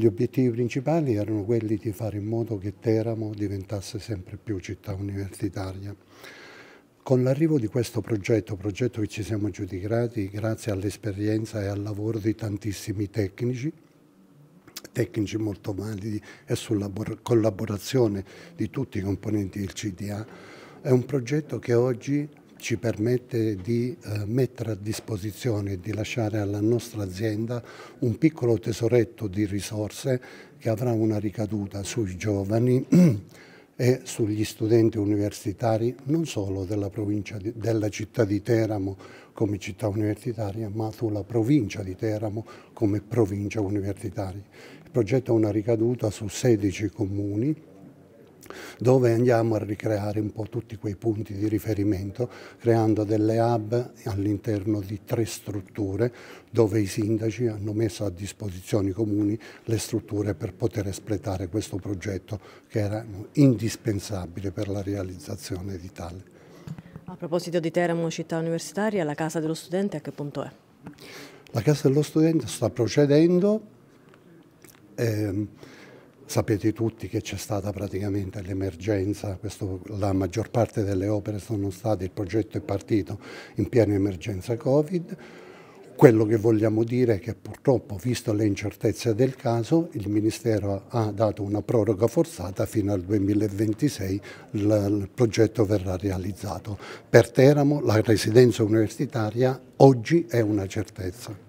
Gli obiettivi principali erano quelli di fare in modo che Teramo diventasse sempre più città universitaria. Con l'arrivo di questo progetto, progetto che ci siamo giudicati grazie all'esperienza e al lavoro di tantissimi tecnici, tecnici molto validi e sulla collaborazione di tutti i componenti del CDA, è un progetto che oggi ci permette di eh, mettere a disposizione, e di lasciare alla nostra azienda un piccolo tesoretto di risorse che avrà una ricaduta sui giovani e sugli studenti universitari non solo della, di, della città di Teramo come città universitaria, ma sulla provincia di Teramo come provincia universitaria. Il progetto ha una ricaduta su 16 comuni dove andiamo a ricreare un po' tutti quei punti di riferimento creando delle hub all'interno di tre strutture dove i sindaci hanno messo a disposizione i comuni le strutture per poter espletare questo progetto che era indispensabile per la realizzazione di tale. A proposito di Teramo, città universitaria, la Casa dello Studente a che punto è? La Casa dello Studente sta procedendo. Ehm, Sapete tutti che c'è stata praticamente l'emergenza, la maggior parte delle opere sono state, il progetto è partito in piena emergenza Covid. Quello che vogliamo dire è che purtroppo, visto le incertezze del caso, il Ministero ha dato una proroga forzata fino al 2026, il, progetto verrà realizzato. Per Teramo la residenza universitaria oggi è una certezza.